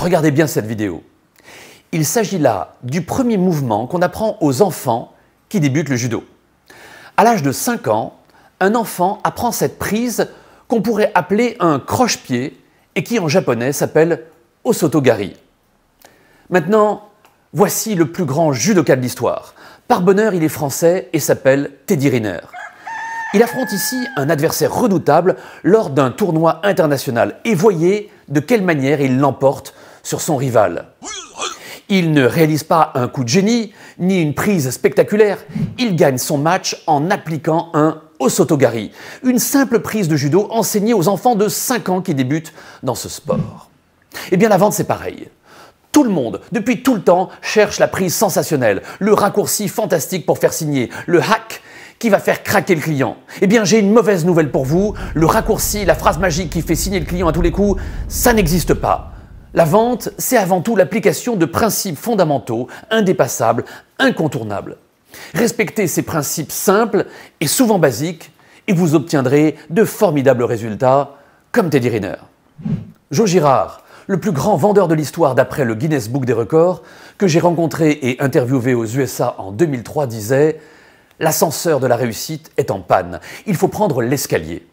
Regardez bien cette vidéo. Il s'agit là du premier mouvement qu'on apprend aux enfants qui débutent le judo. À l'âge de 5 ans, un enfant apprend cette prise qu'on pourrait appeler un croche-pied et qui en japonais s'appelle osotogari. Maintenant, voici le plus grand judoka de l'histoire. Par bonheur, il est français et s'appelle Teddy Riner. Il affronte ici un adversaire redoutable lors d'un tournoi international et voyez de quelle manière il l'emporte sur son rival. Il ne réalise pas un coup de génie, ni une prise spectaculaire, il gagne son match en appliquant un osotogari, une simple prise de judo enseignée aux enfants de 5 ans qui débutent dans ce sport. Eh bien la vente c'est pareil. Tout le monde, depuis tout le temps, cherche la prise sensationnelle, le raccourci fantastique pour faire signer, le hack qui va faire craquer le client. Eh bien, j'ai une mauvaise nouvelle pour vous. Le raccourci, la phrase magique qui fait signer le client à tous les coups, ça n'existe pas. La vente, c'est avant tout l'application de principes fondamentaux, indépassables, incontournables. Respectez ces principes simples et souvent basiques et vous obtiendrez de formidables résultats comme Teddy Riner. Joe Girard, le plus grand vendeur de l'histoire d'après le Guinness Book des Records, que j'ai rencontré et interviewé aux USA en 2003, disait L'ascenseur de la réussite est en panne, il faut prendre l'escalier.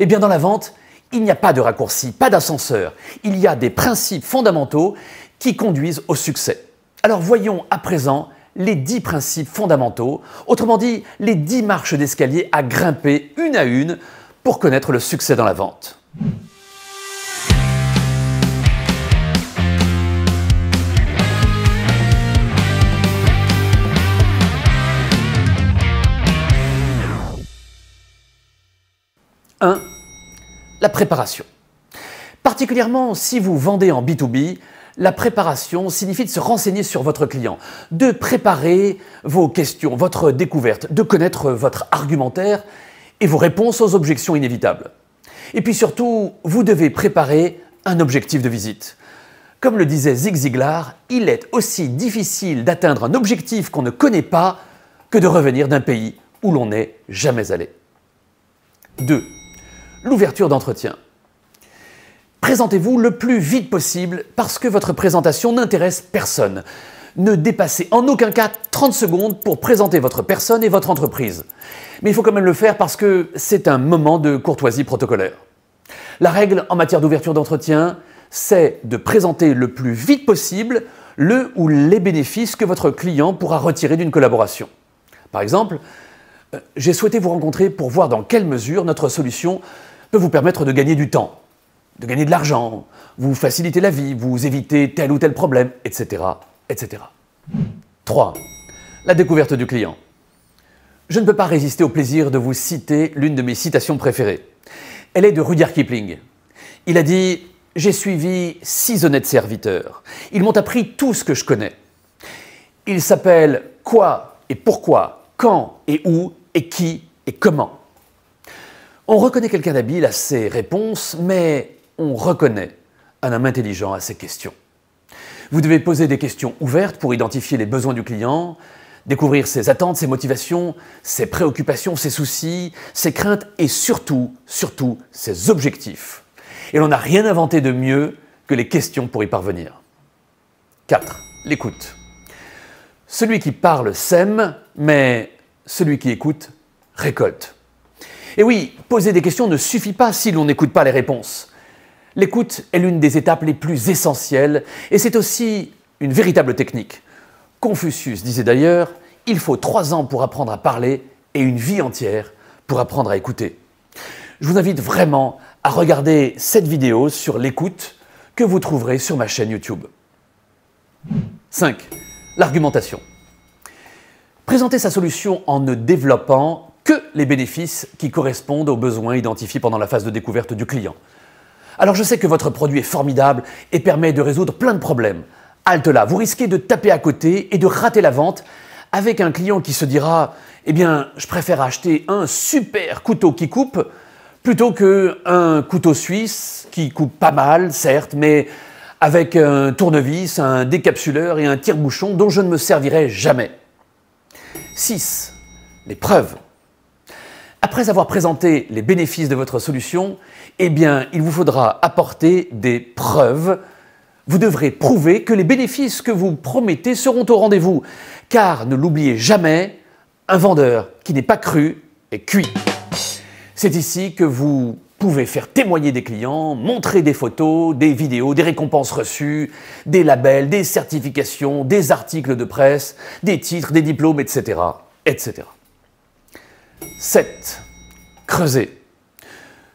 Eh bien, dans la vente, il n'y a pas de raccourci, pas d'ascenseur. Il y a des principes fondamentaux qui conduisent au succès. Alors voyons à présent les 10 principes fondamentaux, autrement dit les 10 marches d'escalier à grimper une à une pour connaître le succès dans la vente. la préparation. Particulièrement si vous vendez en B2B, la préparation signifie de se renseigner sur votre client, de préparer vos questions, votre découverte, de connaître votre argumentaire et vos réponses aux objections inévitables. Et puis surtout, vous devez préparer un objectif de visite. Comme le disait Zig Ziglar, il est aussi difficile d'atteindre un objectif qu'on ne connaît pas que de revenir d'un pays où l'on n'est jamais allé. 2 l'ouverture d'entretien. Présentez-vous le plus vite possible parce que votre présentation n'intéresse personne. Ne dépassez en aucun cas 30 secondes pour présenter votre personne et votre entreprise. Mais il faut quand même le faire parce que c'est un moment de courtoisie protocolaire. La règle en matière d'ouverture d'entretien, c'est de présenter le plus vite possible le ou les bénéfices que votre client pourra retirer d'une collaboration. Par exemple, euh, j'ai souhaité vous rencontrer pour voir dans quelle mesure notre solution peut vous permettre de gagner du temps, de gagner de l'argent, vous faciliter la vie, vous éviter tel ou tel problème, etc. etc. 3. La découverte du client. Je ne peux pas résister au plaisir de vous citer l'une de mes citations préférées. Elle est de Rudyard Kipling. Il a dit J'ai suivi six honnêtes serviteurs. Ils m'ont appris tout ce que je connais. Ils s'appellent quoi et pourquoi, quand et où et qui et comment. On reconnaît quelqu'un d'habile à ses réponses, mais on reconnaît un homme intelligent à ses questions. Vous devez poser des questions ouvertes pour identifier les besoins du client, découvrir ses attentes, ses motivations, ses préoccupations, ses soucis, ses craintes et surtout, surtout, ses objectifs. Et l'on n'a rien inventé de mieux que les questions pour y parvenir. 4. L'écoute. Celui qui parle sème, mais celui qui écoute récolte. Et oui, poser des questions ne suffit pas si l'on n'écoute pas les réponses. L'écoute est l'une des étapes les plus essentielles et c'est aussi une véritable technique. Confucius disait d'ailleurs, il faut trois ans pour apprendre à parler et une vie entière pour apprendre à écouter. Je vous invite vraiment à regarder cette vidéo sur l'écoute que vous trouverez sur ma chaîne YouTube. 5. L'argumentation. Présenter sa solution en ne développant les bénéfices qui correspondent aux besoins identifiés pendant la phase de découverte du client. Alors je sais que votre produit est formidable et permet de résoudre plein de problèmes. Halte là, vous risquez de taper à côté et de rater la vente avec un client qui se dira Eh bien, je préfère acheter un super couteau qui coupe plutôt qu'un couteau suisse qui coupe pas mal, certes, mais avec un tournevis, un décapsuleur et un tire-bouchon dont je ne me servirai jamais. 6. Les preuves. Après avoir présenté les bénéfices de votre solution, eh bien, il vous faudra apporter des preuves. Vous devrez prouver que les bénéfices que vous promettez seront au rendez-vous. Car ne l'oubliez jamais, un vendeur qui n'est pas cru est cuit. C'est ici que vous pouvez faire témoigner des clients, montrer des photos, des vidéos, des récompenses reçues, des labels, des certifications, des articles de presse, des titres, des diplômes, etc. 7. Creuser.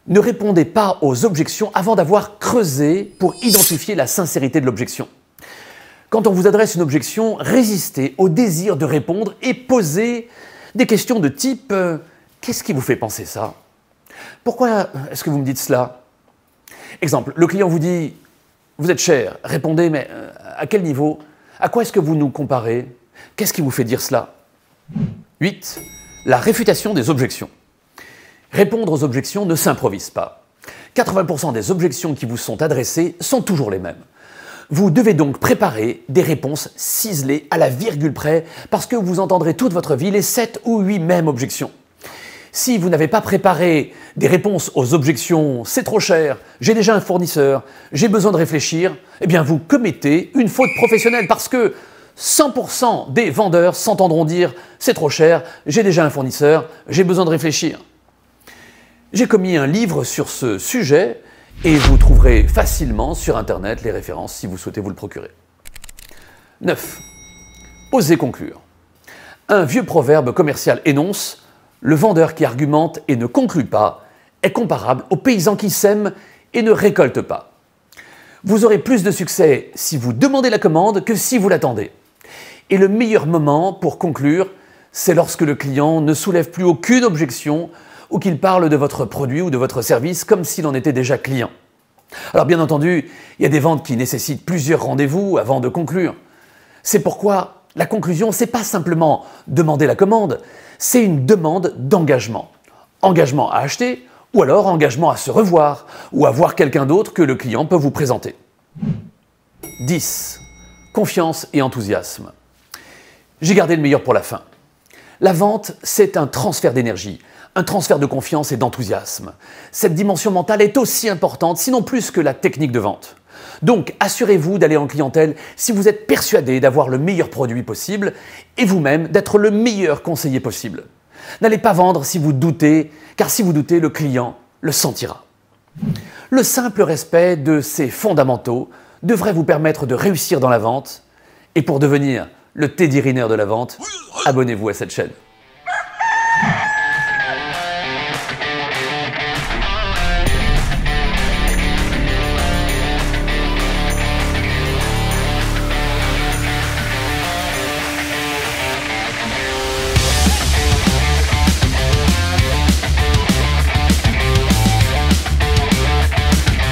Ne répondez pas aux objections avant d'avoir creusé pour identifier la sincérité de l'objection. Quand on vous adresse une objection, résistez au désir de répondre et posez des questions de type euh, Qu'est-ce qui vous fait penser ça Pourquoi est-ce que vous me dites cela Exemple, le client vous dit Vous êtes cher, répondez Mais euh, à quel niveau À quoi est-ce que vous nous comparez Qu'est-ce qui vous fait dire cela 8 la réfutation des objections. Répondre aux objections ne s'improvise pas. 80% des objections qui vous sont adressées sont toujours les mêmes. Vous devez donc préparer des réponses ciselées à la virgule près parce que vous entendrez toute votre vie les 7 ou 8 mêmes objections. Si vous n'avez pas préparé des réponses aux objections c'est trop cher, j'ai déjà un fournisseur, j'ai besoin de réfléchir, eh bien vous commettez une faute professionnelle parce que 100% des vendeurs s'entendront dire c'est trop cher, j'ai déjà un fournisseur, j'ai besoin de réfléchir. J'ai commis un livre sur ce sujet et vous trouverez facilement sur Internet les références si vous souhaitez vous le procurer. 9. Osez conclure. Un vieux proverbe commercial énonce Le vendeur qui argumente et ne conclut pas est comparable au paysan qui sème et ne récolte pas. Vous aurez plus de succès si vous demandez la commande que si vous l'attendez. Et le meilleur moment pour conclure, c'est lorsque le client ne soulève plus aucune objection ou qu'il parle de votre produit ou de votre service comme s'il en était déjà client. Alors bien entendu, il y a des ventes qui nécessitent plusieurs rendez-vous avant de conclure. C'est pourquoi la conclusion, c'est pas simplement demander la commande, c'est une demande d'engagement. Engagement à acheter ou alors engagement à se revoir ou à voir quelqu'un d'autre que le client peut vous présenter. 10. Confiance et enthousiasme. J'ai gardé le meilleur pour la fin. La vente, c'est un transfert d'énergie, un transfert de confiance et d'enthousiasme. Cette dimension mentale est aussi importante, sinon plus que la technique de vente. Donc assurez-vous d'aller en clientèle si vous êtes persuadé d'avoir le meilleur produit possible et vous-même d'être le meilleur conseiller possible. N'allez pas vendre si vous doutez, car si vous doutez, le client le sentira. Le simple respect de ces fondamentaux devrait vous permettre de réussir dans la vente et pour devenir le Teddy Riner de la vente. Abonnez-vous à cette chaîne.